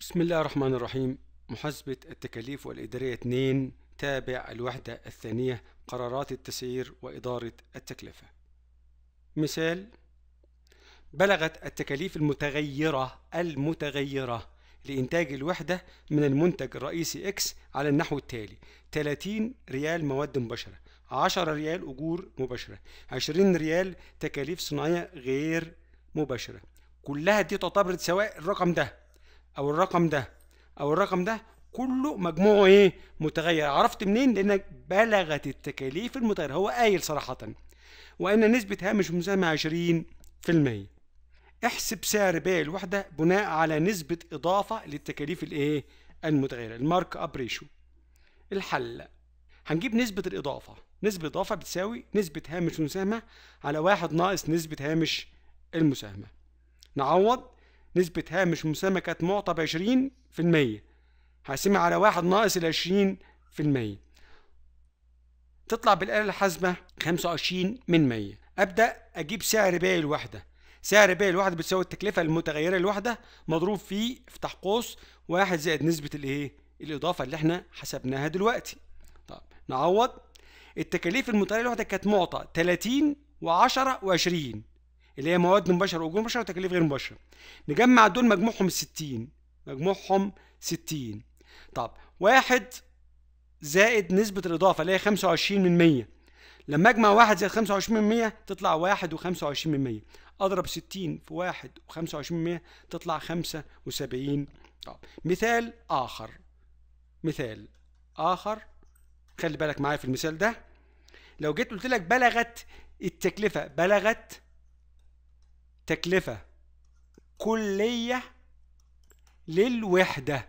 بسم الله الرحمن الرحيم محاسبة التكاليف والإدارية 2 تابع الوحدة الثانية قرارات التسعير وإدارة التكلفة مثال بلغت التكاليف المتغيرة المتغيرة لإنتاج الوحدة من المنتج الرئيسي X على النحو التالي 30 ريال مواد مباشرة 10 ريال أجور مباشرة 20 ريال تكاليف صناعية غير مباشرة كلها دي تعتبر سواء الرقم ده او الرقم ده او الرقم ده كله مجموعه ايه متغير عرفت منين لانك بلغت التكاليف المتغيره هو قايل صراحه وان نسبه هامش المساهمه 20% احسب سعر بيع الوحده بناء على نسبه اضافه للتكاليف الايه المتغيره المارك اب ريشيو الحل هنجيب نسبه الاضافه نسبه الاضافه بتساوي نسبه هامش المساهمه على واحد ناقص نسبه هامش المساهمه نعوض نسبة هامش المساهمة كانت معطى ب في المية هقسمها على واحد ناقص العشرين في المية تطلع بالآلة الحاسبة خمسة وعشرين من مية أبدأ أجيب سعر بيع الوحدة سعر بيع الوحدة بتساوي التكلفة المتغيرة الوحدة مضروب في افتح قوس واحد زائد نسبة الايه؟ الإضافة اللي احنا حسبناها دلوقتي. طب نعوض التكاليف المتغيرة الوحدة كانت معطى 30 و10 و20 اللي هي مواد مباشره واجور مباشره وتكاليف غير مباشره نجمع دول مجموعهم 60 مجموعهم 60 طب واحد زائد نسبة الإضافة اللي هي 25 من 100 لما أجمع واحد زائد 25 من 100 تطلع واحد و25 من 100 أضرب 60 في واحد و25 من 100 تطلع 75 طب مثال آخر مثال آخر خلي بالك معايا في المثال ده لو جيت قلت لك بلغت التكلفة بلغت تكلفة كلية للوحدة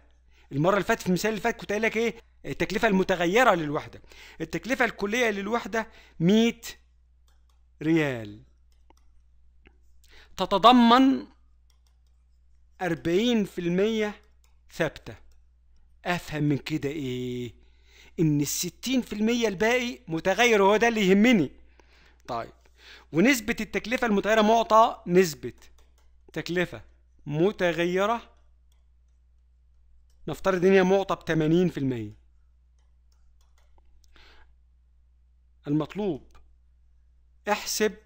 المرة اللي فاتت في المثال اللي فات كنت قايل لك ايه التكلفة المتغيرة للوحدة التكلفة الكلية للوحدة 100 ريال تتضمن 40% ثابتة أفهم من كده إيه؟ إن الستين في المية الباقي متغير وهو ده اللي يهمني طيب ونسبة التكلفة المتغيرة معطى نسبة تكلفة متغيرة نفترض إن هي معطى ب في المية المطلوب احسب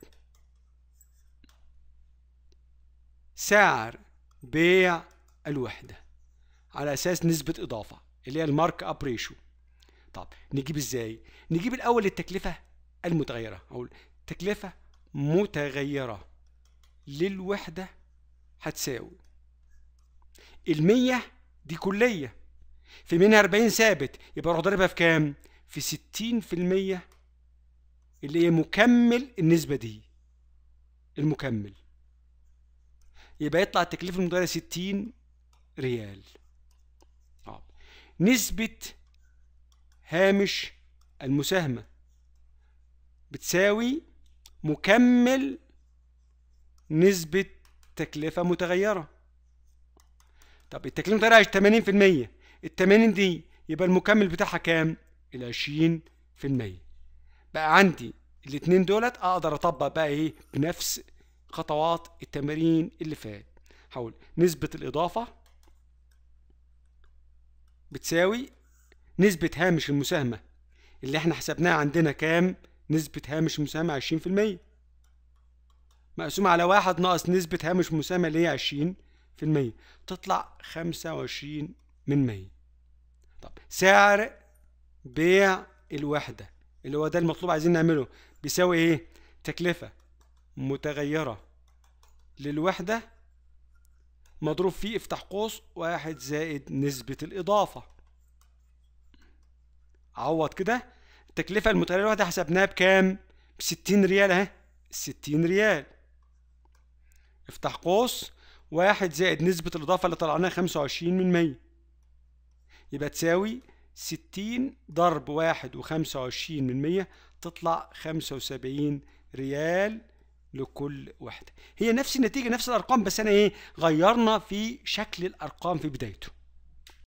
سعر بيع الوحدة على أساس نسبة إضافة اللي هي المارك أب ريشيو طب نجيب إزاي؟ نجيب الأول التكلفة المتغيرة اقول تكلفة متغيرة للوحدة هتساوي المية دي كلية في منها 40 ثابت يبقى اروح ضاربها في كام؟ في ستين في المية اللي هي مكمل النسبة دي المكمل يبقى يطلع التكلفة المتغيرة ستين ريال طب. نسبة هامش المساهمة بتساوي مكمل نسبة تكلفة متغيرة طب التكلفة متغيرة 80% ال 80 دي يبقى المكمل بتاعها كام؟ ال 20% بقى عندي الاتنين دولت اقدر اطبق بقى ايه بنفس خطوات التمارين اللي فات هقول نسبة الاضافة بتساوي نسبة هامش المساهمة اللي احنا حسبناها عندنا كام؟ نسبة هامش المساهمة عشرين في المية مقسوم على واحد ناقص نسبة هامش المساهمة اللي هي عشرين في المية تطلع خمسة وعشرين من مية طب سعر بيع الوحدة اللي هو ده المطلوب عايزين نعمله بيساوي ايه تكلفة متغيرة للوحدة مضروب فيه افتح قوس واحد زائد نسبة الإضافة عوض كده التكلفة المتغيرة الواحدة حسبناها بكام؟ بستين ريال ها؟ ستين ريال افتح قوس واحد زائد نسبة الإضافة اللي طلعناها خمسة وعشرين من مية يبقى تساوي ستين ضرب واحد وخمسة وعشرين من مية تطلع خمسة وسبعين ريال لكل وحدة هي نفس النتيجة نفس الأرقام بس أنا إيه غيرنا في شكل الأرقام في بدايته